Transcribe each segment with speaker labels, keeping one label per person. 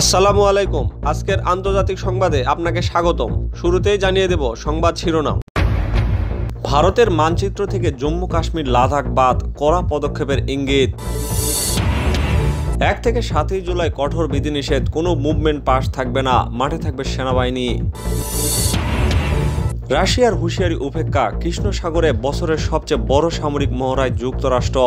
Speaker 1: আসসালামু আলাইকুম আজকের আন্তর্জাতিক সংবাদে আপনাকে স্বাগতম শুরুতেই জানিয়ে দেব সংবাদ শিরোনাম ভারতের মানচিত্র থেকে জম্মু কাশ্মীর লাদাখ বাদ কড়া পদক্ষেপের ইঙ্গিত এক থেকে সাতই জুলাই কঠোর বিধিনিষেধ কোনো মুভমেন্ট পাস থাকবে না মাঠে থাকবে সেনাবাহিনী রাশিয়ার হুঁশিয়ারি উপেক্ষা কৃষ্ণ সাগরে বছরের সবচেয়ে বড় সামরিক মহড়ায় যুক্তরাষ্ট্র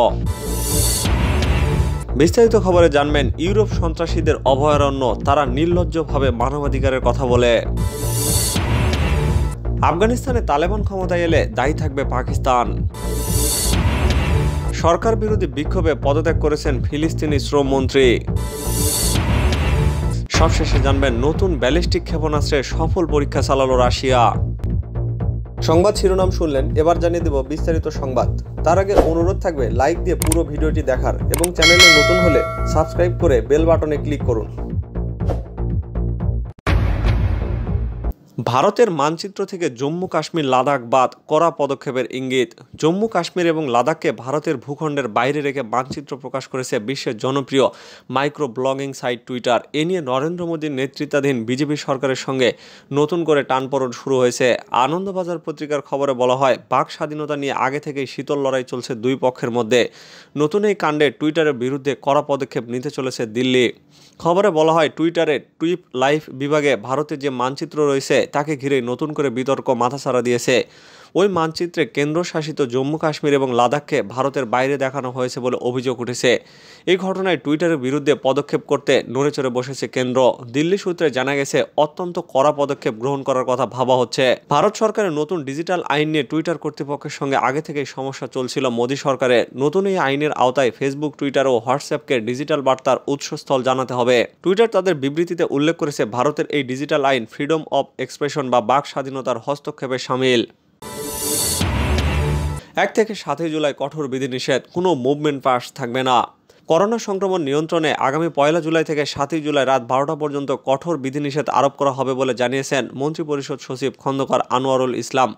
Speaker 1: বিস্তারিত খবরে জানবেন ইউরোপ সন্ত্রাসীদের অভয়ারণ্য তারা নির্লজ্জভাবে মানবাধিকারের কথা বলে আফগানিস্তানে তালেবান ক্ষমতায় এলে দায়ী থাকবে পাকিস্তান সরকার বিরোধী বিক্ষোভে পদত্যাগ করেছেন ফিলিস্তিনি শ্রমমন্ত্রী সবশেষে জানবেন নতুন ব্যালিস্টিক ক্ষেপণাস্ত্রের সফল পরীক্ষা চালালো রাশিয়া সংবাদ শিরোনাম শুনলেন এবার জানিয়ে দেব বিস্তারিত সংবাদ তার আগে অনুরোধ থাকবে লাইক দিয়ে পুরো ভিডিওটি দেখার এবং চ্যানেলে নতুন হলে সাবস্ক্রাইব করে বেল বাটনে ক্লিক করুন ভারতের মানচিত্র থেকে জম্মু কাশ্মীর লাদাখ বাদ করা পদক্ষেপের ইঙ্গিত জম্মু কাশ্মীর এবং লাদাখকে ভারতের ভূখণ্ডের বাইরে রেখে মানচিত্র প্রকাশ করেছে বিশ্বের জনপ্রিয় মাইক্রো ব্লগিং সাইট টুইটার এ নিয়ে নরেন্দ্র মোদীর নেতৃত্বাধীন বিজেপি সরকারের সঙ্গে নতুন করে টানপরণ শুরু হয়েছে আনন্দবাজার পত্রিকার খবরে বলা হয় বাক স্বাধীনতা নিয়ে আগে থেকেই শীতল লড়াই চলছে দুই পক্ষের মধ্যে নতুন এই কাণ্ডে টুইটারের বিরুদ্ধে কড়া পদক্ষেপ নিতে চলেছে দিল্লি খবরে বলা হয় টুইটারে টুইপ লাইফ বিভাগে ভারতের যে মানচিত্র রয়েছে তাকে ঘিরে নতুন করে বিতর্ক মাথাছাড়া দিয়েছে ওই মানচিত্রে কেন্দ্রশাসিত জম্মু কাশ্মীর এবং লাদাখকে ভারতের বাইরে দেখানো হয়েছে বলে অভিযোগ উঠেছে এই ঘটনায় টুইটারের বিরুদ্ধে পদক্ষেপ করতে নড়েচড়ে বসেছে কেন্দ্র দিল্লি সূত্রে জানা গেছে অত্যন্ত কড়া পদক্ষেপ গ্রহণ করার কথা ভাবা হচ্ছে ভারত সরকারের নতুন ডিজিটাল আইন নিয়ে টুইটার কর্তৃপক্ষের সঙ্গে আগে থেকেই সমস্যা চলছিল মোদী সরকারের নতুন এই আইনের আওতায় ফেসবুক টুইটার ও হোয়াটসঅ্যাপকে ডিজিটাল বার্তার উৎসস্থল জানাতে হবে টুইটার তাদের বিবৃতিতে উল্লেখ করেছে ভারতের এই ডিজিটাল আইন ফ্রিডম অব এক্সপ্রেশন বা বাক স্বাধীনতার হস্তক্ষেপে সামিল এক থেকে সাতই জুলাই কঠোর বিধিনিষেধ কোনো মুভমেন্ট পাস থাকবে না করোনা সংক্রমণ নিয়ন্ত্রণে আগামী পয়লা জুলাই থেকে সাতই জুলাই রাত বারোটা পর্যন্ত কঠোর বিধিনিষেধ আরোপ করা হবে বলে জানিয়েছেন মন্ত্রিপরিষদ সচিব খন্দকার আনোয়ারুল ইসলাম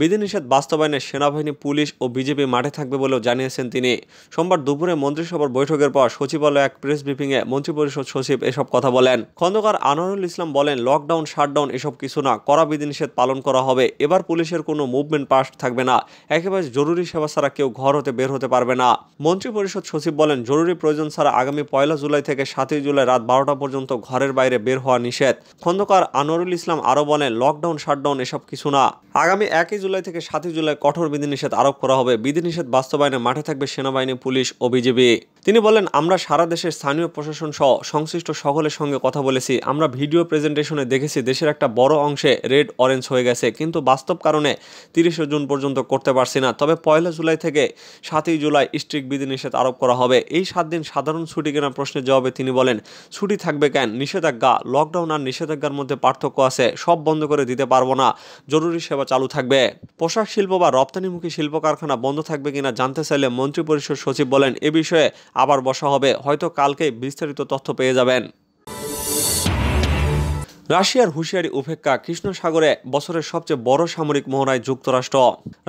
Speaker 1: বিধিনিষেধ বাস্তবায়নে সেনাবাহিনী পুলিশ ও বিজেপি মাঠে থাকবে বলেও জানিয়েছেন তিনি সোমবার দুপুরে মন্ত্রিসভার বৈঠকের পর সচিবালয়ে এক প্রেস ব্রিফিংয়ে মন্ত্রিপরিষদ সচিব এসব কথা বলেন খন্দকার আনোয়ারুল ইসলাম বলেন লকডাউন শাটডাউন এসব কিছু না কড়া বিধিনিষেধ পালন করা হবে এবার পুলিশের কোনো মুভমেন্ট পাস থাকবে না একেবারে জরুরি সেবা ছাড়া কেউ ঘর হতে বের হতে পারবে না মন্ত্রিপরিষদ সচিব বলেন জরুরি প্রয়োজন ছাড়া আগামী পয়লা জুলাই থেকে সাতই জুলাই রাত বারোটা পর্যন্ত ঘরের বাইরে বের হওয়া নিষেধ খন্দকার আনোয়ারুল ইসলাম আরও বলেন লকডাউন শাটডাউন এসব কিছু না আগামী একই জুলাই থেকে সাতই জুলাই কঠোর বিধিনিষেধ আরোপ করা হবে বিধিনিষেধ বাস্তবায়নে মাঠে থাকবে সেনাবাহিনী পুলিশ ও বিজেপি তিনি বলেন আমরা সারা দেশের স্থানীয় প্রশাসন সহ সংশ্লিষ্ট সকলের সঙ্গে কথা বলেছি আমরা ভিডিও প্রেজেন্টেশনে দেখেছি দেশের একটা বড় অংশে রেড অরেঞ্জ হয়ে গেছে কিন্তু বাস্তব কারণে তিরিশে জুন পর্যন্ত করতে পারছি না তবে পয়লা জুলাই থেকে সাতই জুলাই স্ট্রিক্ট বিধিনিষেধ আরোপ করা হবে এই সাত দিন সাধারণ ছুটি কেনা প্রশ্নের জবাবে তিনি বলেন ছুটি থাকবে কেন নিষেধাজ্ঞা লকডাউন আর নিষেধাজ্ঞার মধ্যে পার্থক্য আছে সব বন্ধ করে দিতে পারবো না জরুরি সেবা চালু থাকবে পোশাক শিল্প বা রপ্তানিমুখী শিল্প কারখানা বন্ধ থাকবে কিনা জানতে চাইলে মন্ত্রিপরিষদ সচিব বলেন এ বিষয়ে আবার বসা হবে হয়তো কালকে বিস্তারিত তথ্য পেয়ে যাবেন রাশিয়ার হুঁশিয়ারি উপেক্ষা কৃষ্ণ সাগরে বছরের সবচেয়ে বড় সামরিক মহড়ায় যুক্তরাষ্ট্র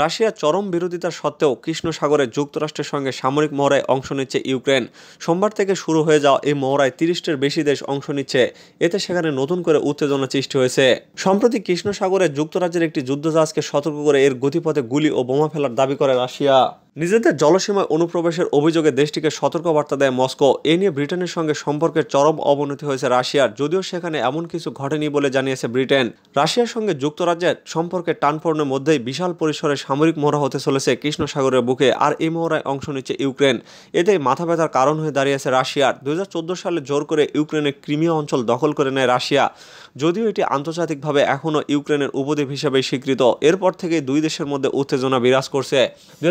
Speaker 1: রাশিয়ার চরম বিরোধিতা সত্ত্বেও কৃষ্ণ সাগরে যুক্তরাষ্ট্রের সঙ্গে সামরিক মহড়ায় অংশ নিচ্ছে ইউক্রেন সোমবার থেকে শুরু হয়ে যাওয়া এই মহড়ায় তিরিশটির বেশি দেশ অংশ নিচ্ছে এতে সেখানে নতুন করে উত্তেজনা সৃষ্টি হয়েছে সম্প্রতি কৃষ্ণ সাগরে যুক্তরাজ্যের একটি যুদ্ধজাহাজকে সতর্ক করে এর গতিপথে গুলি ও বোমা ফেলার দাবি করে রাশিয়া নিজেদের জলসীমায় অনুপ্রবেশের অভিযোগে দেশটিকে সতর্কবার্তা দেয় মস্কো এ নিয়ে ব্রিটেনের সঙ্গে সম্পর্কের চরম অবনতি হয়েছে রাশিয়ার যদিও সেখানে এমন কিছু ঘটেনি বলে জানিয়েছে ব্রিটেন রাশিয়ার সঙ্গে যুক্তরাজ্যের সম্পর্কে টানপর্ণের মধ্যেই বিশাল পরিসরে সামরিক মহড়া হতে চলেছে কৃষ্ণ সাগরের বুকে আর এই মোহরায় অংশ নিচ্ছে ইউক্রেন এতে মাথা ব্যথার কারণ হয়ে দাঁড়িয়েছে রাশিয়ার দু সালে জোর করে ইউক্রেনের ক্রিমিয়া অঞ্চল দখল করে নেয় রাশিয়া যদিও এটি আন্তর্জাতিকভাবে এখনও ইউক্রেনের উপদ্বীপ হিসেবে স্বীকৃত এরপর থেকে দুই দেশের মধ্যে উত্তেজনা বিরাজ করছে দু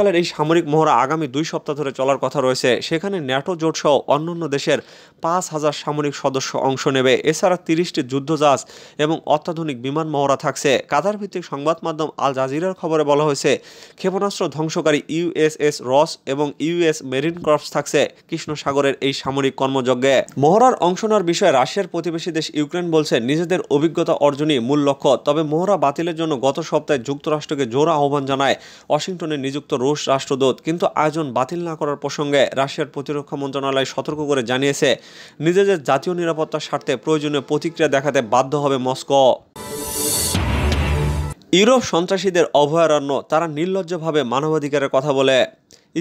Speaker 1: সালের এই সামরিক মহড়া আগামী দুই সপ্তাহ ধরে চলার কথা রয়েছে সেখানে ন্যাটো জোটসহ অন্যান্য দেশের পাঁচ হাজার সামরিক সদস্য অংশ নেবে এছাড়া তিরিশটি যুদ্ধজাহাজ এবং অত্যাধুনিক বিমান মহড়া থাকছে কাতার ভিত্তিক সংবাদ মাধ্যম আল জাজিরার খবরে বলা হয়েছে ক্ষেপণাস্ত্র ধ্বংসকারী ইউএসএস রস এবং ইউএস মেরিন ক্রপস থাকছে কৃষ্ণ সাগরের এই সামরিক কর্মযজ্ঞে মহড়ার অংশ নেওয়ার বিষয়ে রাশিয়ার প্রতিবেশী দেশ ইউক্রেন বলছে নিজেদের অভিজ্ঞতা অর্জনই মূল লক্ষ্য তবে মহড়া বাতিলের জন্য গত সপ্তাহে যুক্তরাষ্ট্রকে জোর আহ্বান জানায় ওয়াশিংটনে নিযুক্ত রুশ রুশ রাষ্ট্রদূত কিন্তু আয়োজন বাতিল না করার প্রসঙ্গে রাশিয়ার প্রতিরক্ষা মন্ত্রণালয় সতর্ক করে জানিয়েছে নিজেদের জাতীয় নিরাপত্তার স্বার্থে প্রয়োজনীয় প্রতিক্রিয়া দেখাতে বাধ্য হবে মস্কো ইউরোপ সন্ত্রাসীদের অভয়ারণ্য তারা নির্লজ্জভাবে মানবাধিকারের কথা বলে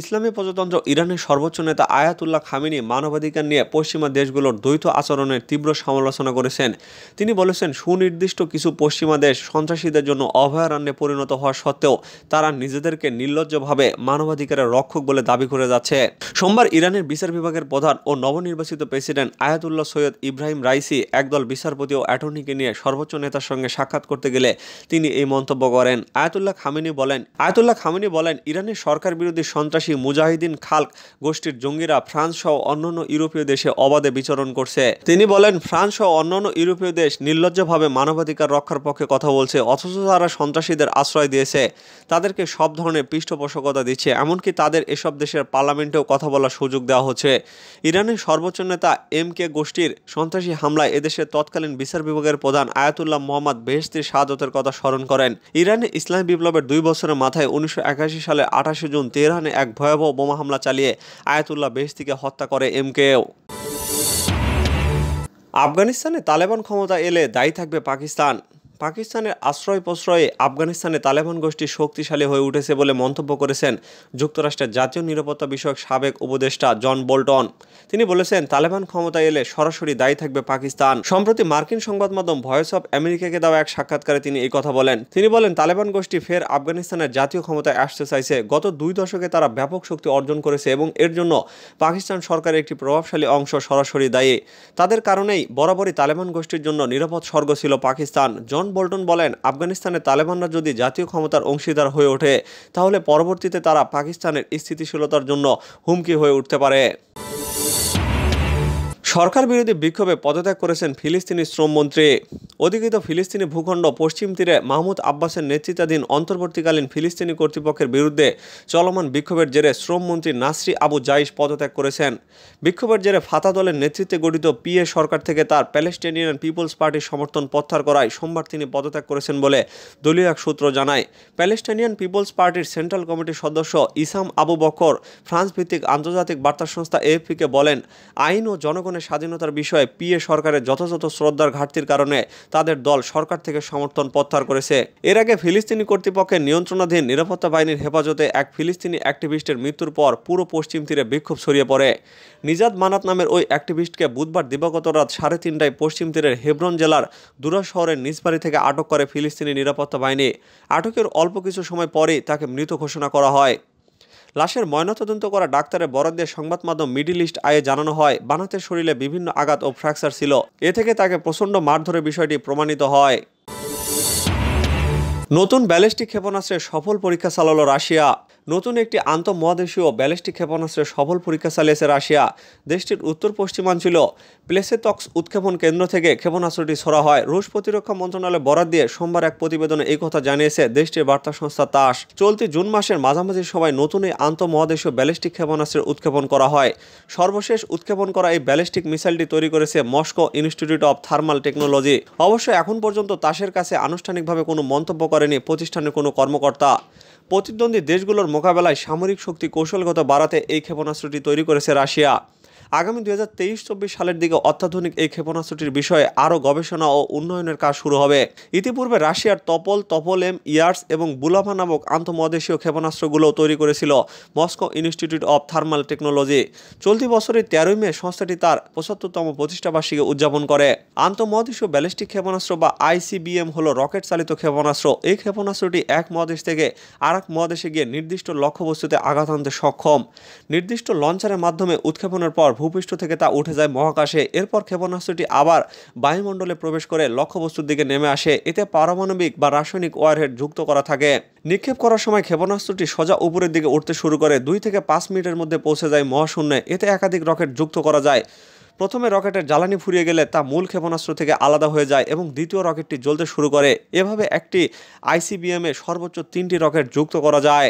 Speaker 1: ইসলামী প্রজাতন্ত্র ইরানের সর্বোচ্চ নেতা আয়াতুল্লাহ খামিনী মানবাধিকার নিয়ে পশ্চিমা দেশগুলোর দ্বৈত আচরণের তীব্র সমালোচনা করেছেন তিনি বলেছেন সুনির্দিষ্ট কিছু পশ্চিমা দেশ সন্ত্রাসীদের জন্য অভয়ারণ্যে পরিণত হওয়া সত্ত্বেও তারা নিজেদেরকে নির্লজ্জভাবে মানবাধিকারের রক্ষক বলে দাবি করে যাচ্ছে সোমবার ইরানের বিচার বিভাগের প্রধান ও নবনির্বাচিত president Ayatollah Sayyid Ebrahim Raisi একদল বিচারপতি ও অ্যাটর্নিকে নিয়ে সর্বোচ্চ নেতার সঙ্গে সাক্ষাৎ করতে গেলে তিনি এই মন্তব্য করেন আয়াতুল্লাহ খামিনী বলেন আয়াতুল্লাহ খামিনী বলেন ইরানের সরকার বিরোধী সন্ত্রাস সন্ত্রাসী মুজাহিদিন খালক গোষ্ঠীর জঙ্গিরা ফ্রান্স সহ অন্যান্য ইউরোপীয় দেশে অবাধে বিচরণ করছে তিনি বলেন ফ্রান্স সহ অন্যান্য ইউরোপীয় দেশ নির্লজ্জভাবে মানবাধিকার রক্ষার পক্ষে কথা বলছে অথচ তারা সন্ত্রাসীদের আশ্রয় দিয়েছে তাদেরকে সব ধরনের পৃষ্ঠপোষকতা দিচ্ছে এমনকি তাদের এসব দেশের পার্লামেন্টেও কথা বলার সুযোগ দেওয়া হচ্ছে ইরানের সর্বোচ্চ নেতা এম কে গোষ্ঠীর সন্ত্রাসী হামলায় এদেশের তৎকালীন বিচার বিভাগের প্রধান আয়াতুল্লাহ মোহাম্মদ বেহস্তির সাদতের কথা স্মরণ করেন ইরানে ইসলাম বিপ্লবের দুই বছরের মাথায় উনিশশো সালে আঠাশে জুন তেহরানে এক এক ভয়াবহ বোমা হামলা চালিয়ে আয়াতুল্লাহ বেহস্তিকে হত্যা করে এমকেও আফগানিস্তানে তালেবান ক্ষমতা এলে দায়ী থাকবে পাকিস্তান পাকিস্তানের আশ্রয় প্রশ্রয়ে আফগানিস্তানে তালেবান গোষ্ঠী শক্তিশালী হয়ে উঠেছে বলে মন্তব্য করেছেন যুক্তরাষ্ট্রের জাতীয় নিরাপত্তা বিষয়ক সাবেক উপদেষ্টা জন বোল্টন তিনি বলেছেন তালেবান ক্ষমতায় এলে সরাসরি দায়ী থাকবে পাকিস্তান সম্প্রতি মার্কিন সংবাদ মাধ্যম ভয়েস অব আমেরিকাকে দেওয়া এক সাক্ষাৎকারে তিনি এই কথা বলেন তিনি বলেন তালেবান গোষ্ঠী ফের আফগানিস্তানের জাতীয় ক্ষমতায় আসতে চাইছে গত দুই দশকে তারা ব্যাপক শক্তি অর্জন করেছে এবং এর জন্য পাকিস্তান সরকারের একটি প্রভাবশালী অংশ সরাসরি দায়ী তাদের কারণেই বরাবরই তালেবান গোষ্ঠীর জন্য নিরাপদ স্বর্গ ছিল পাকিস্তান জন বোল্টন বলেন আফগানিস্তানের তালেবানরা যদি জাতীয় ক্ষমতার অংশীদার হয়ে ওঠে তাহলে পরবর্তীতে তারা পাকিস্তানের স্থিতিশীলতার জন্য হুমকি হয়ে উঠতে পারে সরকার বিরোধী বিক্ষোভে পদত্যাগ করেছেন ফিলিস্তিনি শ্রমমন্ত্রী অধিকৃত ফিলিস্তিনি ভূখণ্ড পশ্চিম তীরে মাহমুদ আব্বাসের নেতৃত্বাধীন অন্তর্বর্তীকালীন ফিলিস্তিনি কর্তৃপক্ষের বিরুদ্ধে চলমান বিক্ষোভের জেরে শ্রমমন্ত্রী নাসরি আবু জাইশ পদত্যাগ করেছেন বিক্ষোভের জেরে ফাতা দলের নেতৃত্বে গঠিত পিএ সরকার থেকে তার প্যালেস্টেনিয়ান পিপলস পার্টির সমর্থন প্রত্যাহার করায় সোমবার তিনি পদত্যাগ করেছেন বলে দলীয় এক সূত্র জানায় প্যালেস্টেনিয়ান পিপলস পার্টির সেন্ট্রাল কমিটির সদস্য ইসাম আবু বকর ফ্রান্স ভিত্তিক আন্তর্জাতিক বার্তা সংস্থা এএফপিকে বলেন আইন ও জনগণের সংগঠনের স্বাধীনতার বিষয়ে পিএ সরকারের যথাযথ শ্রদ্ধার ঘাটতির কারণে তাদের দল সরকার থেকে সমর্থন প্রত্যাহার করেছে এর আগে ফিলিস্তিনি কর্তৃপক্ষের নিয়ন্ত্রণাধীন নিরাপত্তা বাহিনীর হেফাজতে এক ফিলিস্তিনি অ্যাক্টিভিস্টের মৃত্যুর পর পুরো পশ্চিম তীরে বিক্ষোভ ছড়িয়ে পড়ে নিজাদ মানাত নামের ওই অ্যাক্টিভিস্টকে বুধবার দিবাগত রাত সাড়ে তিনটায় পশ্চিম তীরের হেব্রন জেলার দুরা শহরের নিজবাড়ি থেকে আটক করে ফিলিস্তিনি নিরাপত্তা বাহিনী আটকের অল্প কিছু সময় পরেই তাকে মৃত ঘোষণা করা হয় লাশের ময়নাতদন্ত করা ডাক্তারের বরাদ্দে সংবাদ মাধ্যম মিডিল ইস্ট আয়ে জানানো হয় বানাতের শরীরে বিভিন্ন আঘাত ও ফ্র্যাকচার ছিল এ থেকে তাকে প্রচণ্ড মারধরের বিষয়টি প্রমাণিত হয় নতুন ব্যালিস্টিক ক্ষেপণাস্ত্রের সফল পরীক্ষা চালাল রাশিয়া নতুন একটি আন্তঃমহাদেশীয় ব্যালিস্টিক ক্ষেপণাস্ত্রের সফল পরীক্ষা চালিয়েছে রাশিয়া দেশটির উত্তর পশ্চিমাঞ্চল প্লেসেতক্স উৎক্ষেপণ কেন্দ্র থেকে ক্ষেপণাস্ত্রটি ছড়া হয় রুশ প্রতিরক্ষা মন্ত্রণালয় বরাদ দিয়ে সোমবার এক প্রতিবেদনে এই কথা জানিয়েছে দেশটির বার্তা সংস্থা তাস চলতি জুন মাসের মাঝামাঝি সময় নতুন এই আন্তঃমহাদেশীয় ব্যালিস্টিক ক্ষেপণাস্ত্রের উৎক্ষেপণ করা হয় সর্বশেষ উৎক্ষেপণ করা এই ব্যালিস্টিক মিসাইলটি তৈরি করেছে Moscow Institute of Thermal Technology অবশ্য এখন পর্যন্ত তাসের কাছে আনুষ্ঠানিকভাবে কোনো মন্তব্য করেনি প্রতিষ্ঠানের কোনো কর্মকর্তা প্রতিদ্বন্দ্বী দেশগুলোর মোকাবেলায় সামরিক শক্তি কৌশলগত বাড়াতে এই ক্ষেপণাস্ত্রটি তৈরি করেছে রাশিয়া আগামী দুই হাজার তেইশ চব্বিশ সালের দিকে অত্যাধুনিক এই ক্ষেপণাস্ত্রটির বিষয়ে আরও গবেষণা ও উন্নয়নের কাজ শুরু হবে ইতিপূর্বে রাশিয়ার তপল তপল এম ইয়ার্স এবং বুলাভা নামক আন্তঃমহাদেশীয় ক্ষেপণাস্ত্রগুলোও তৈরি করেছিল Moscow Institute of Thermal Technology চলতি বছরের তেরোই মে সংস্থাটি তার পঁচাত্তরতম প্রতিষ্ঠাবার্ষিকী উদযাপন করে আন্তঃমহাদেশীয় ব্যালিস্টিক ক্ষেপণাস্ত্র বা আইসিবিএম হল রকেট চালিত ক্ষেপণাস্ত্র এই ক্ষেপণাস্ত্রটি এক মহাদেশ থেকে আর এক মহাদেশে গিয়ে নির্দিষ্ট লক্ষ্যবস্তুতে আঘাত আনতে সক্ষম নির্দিষ্ট লঞ্চারের মাধ্যমে উৎক্ষেপণের পর ভূপৃষ্ঠ থেকে তা উঠে যায় মহাকাশে এরপর ক্ষেপণাস্ত্রটি আবার বায়ুমণ্ডলে প্রবেশ করে লক্ষ্যবস্তুর দিকে নেমে আসে এতে পারমাণবিক বা রাসায়নিক ওয়ারহেড যুক্ত করা থাকে নিক্ষেপ করার সময় ক্ষেপণাস্ত্রটি সোজা উপরের দিকে উঠতে শুরু করে দুই থেকে পাঁচ মিনিটের মধ্যে পৌঁছে যায় মহাশূন্যে এতে একাধিক রকেট যুক্ত করা যায় প্রথমে রকেটের জ্বালানি ফুরিয়ে গেলে তা মূল ক্ষেপণাস্ত্র থেকে আলাদা হয়ে যায় এবং দ্বিতীয় রকেটটি জ্বলতে শুরু করে এভাবে একটি আইসিবিএমে সর্বোচ্চ তিনটি রকেট যুক্ত করা যায়